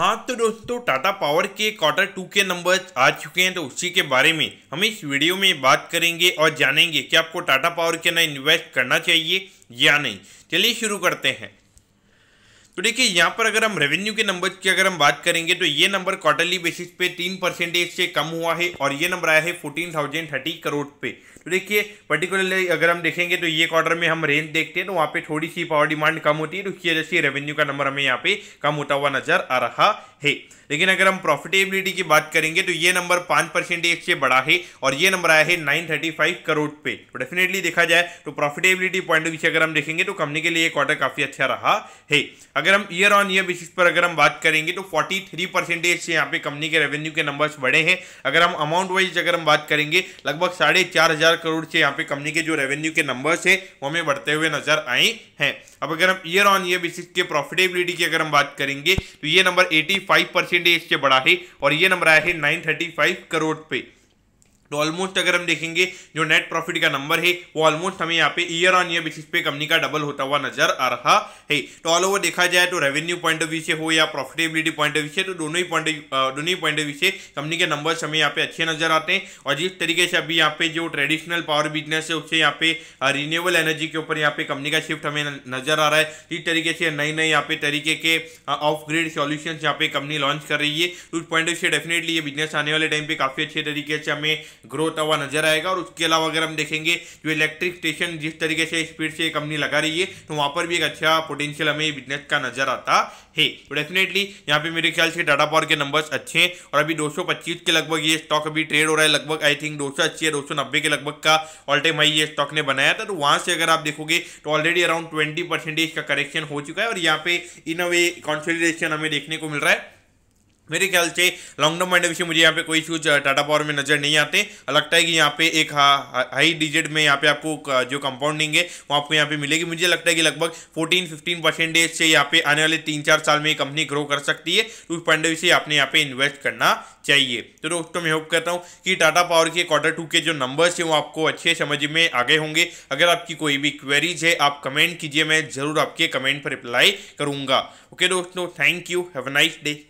हाँ तो दोस्तों टाटा पावर के क्वार्टर टू के नंबर आ चुके हैं तो उसी के बारे में हम इस वीडियो में बात करेंगे और जानेंगे कि आपको टाटा पावर के ना इन्वेस्ट करना चाहिए या नहीं चलिए शुरू करते हैं तो देखिए यहाँ पर अगर हम रेवेन्यू के नंबर की अगर हम बात करेंगे तो ये नंबर क्वार्टरली बेसिस पे तीन परसेंटेज से कम हुआ है और ये नंबर आया है फोर्टीन थाउजेंड थर्टी करोड़ पे तो देखिए पर्टिकुलरली अगर हम देखेंगे तो ये क्वार्टर में हम रेंज देखते हैं तो वहाँ पे थोड़ी सी पावर डिमांड कम होती है तो उसकी वजह से रेवेन्यू का नंबर हमें यहाँ पे कम होता हुआ नजर आ रहा है लेकिन अगर हम प्रॉफिटेबिलिटी की बात करेंगे तो ये नंबर पाँच परसेंटेज से बड़ा है और ये नंबर आया है नाइन थर्टी फाइव करोड़ पे तो डेफिनेटली देखा जाए तो प्रॉफिटेबिलिटी पॉइंट ऑफ व्यू से अगर हम देखेंगे तो कंपनी के लिए ये क्वार्टर काफ़ी अच्छा रहा है अगर अगर हम ईयर ऑन ईयर बेसिस पर अगर हम बात करेंगे तो 43 परसेंटेज से यहाँ पे कंपनी के रेवेन्यू के नंबर्स बढ़े हैं अगर हम अमाउंट वाइज अगर हम बात करेंगे लगभग साढ़े चार हजार करोड़ से यहाँ पे कंपनी के जो रेवेन्यू के नंबर्स है वो हमें बढ़ते हुए नजर आए हैं अब अगर हम ईयर ऑन ईयर बेसिस के प्रॉफिटेबिलिटी की अगर हम बात करेंगे तो ये नंबर एटी फाइव परसेंटेज से बढ़ा है और ये नंबर आया है नाइन थर्टी फाइव करोड़ पे तो ऑलमोस्ट अगर हम देखेंगे जो नेट प्रॉफिट का नंबर है वो ऑलमोस्ट हमें यहाँ पे ईयर ऑन ईयर बेसिस पे कंपनी का डबल होता हुआ नजर आ रहा है तो ऑल ओवर देखा जाए तो रेवेन्यू पॉइंट ऑफ व्यू से हो या प्रॉफिटेबिलिटी पॉइंट ऑफ व्यू से तो दोनों ही पॉइंट दोनों ही पॉइंट ऑफ व्यू से कंपनी के नंबर हमें यहाँ पे अच्छे नजर आते हैं और जिस तरीके से अभी यहाँ पे जो ट्रेडिशनल पावर बिजनेस है उससे यहाँ पे रिन्यूएबल एनर्जी के ऊपर यहाँ पे कंपनी का शिफ्ट हमें नजर आ रहा है जिस तरीके से नए नए यहाँ पे तरीके के ऑफ ग्रेड सॉल्यूशन यहाँ पे कंपनी लॉन्च कर रही है तो उस पॉइंट ऑफ व्यू से डेफिनेटली ये बिजनेस आने वाले टाइम पे काफी अच्छे तरीके से हमें ग्रोथ हुआ नजर आएगा और उसके अलावा अगर हम देखेंगे जो इलेक्ट्रिक स्टेशन जिस तरीके से स्पीड से कंपनी लगा रही है तो वहाँ पर भी एक अच्छा पोटेंशियल हमें बिजनेस का नजर आता है तो डेफिनेटली यहाँ पे मेरे ख्याल से टाटा पावर के नंबर्स अच्छे हैं और अभी दो के लगभग ये स्टॉक अभी ट्रेड हो रहा है लगभग आई थिंक दो सौ अस्सी दो के लगभग का ऑल टाइम हाई ये स्टॉक ने बनाया था तो वहाँ से अगर आप देखोगे तो ऑलरेडी अराउंड ट्वेंटी परसेंटेज का करेक्शन हो चुका है और यहाँ पे इन अ वे कॉन्सोलिडेशन हमें देखने को मिल रहा है मेरे ख्याल से लॉन्ग टर्म माइंड विषय मुझे यहाँ पे कोई इशूज टाटा पावर में नजर नहीं आते लगता है कि यहाँ पे एक हा हाई डिजिट में यहाँ पे आपको uh, जो कंपाउंडिंग है वो आपको यहाँ पे मिलेगी मुझे लगता है कि लगभग 14 15 परसेंटेज से यहाँ पे आने वाले तीन चार साल में कंपनी ग्रो कर सकती है तो उस पॉइंट से आपने यहाँ पे इन्वेस्ट करना चाहिए तो दोस्तों मैं होप करता हूँ कि टाटा पावर के क्वार्टर टू के जो नंबर्स हैं वो आपको अच्छे समझ में आ गए होंगे अगर आपकी कोई भी क्वेरीज है आप कमेंट कीजिए मैं जरूर आपके कमेंट पर रिप्लाई करूंगा ओके दोस्तों thank you have nice day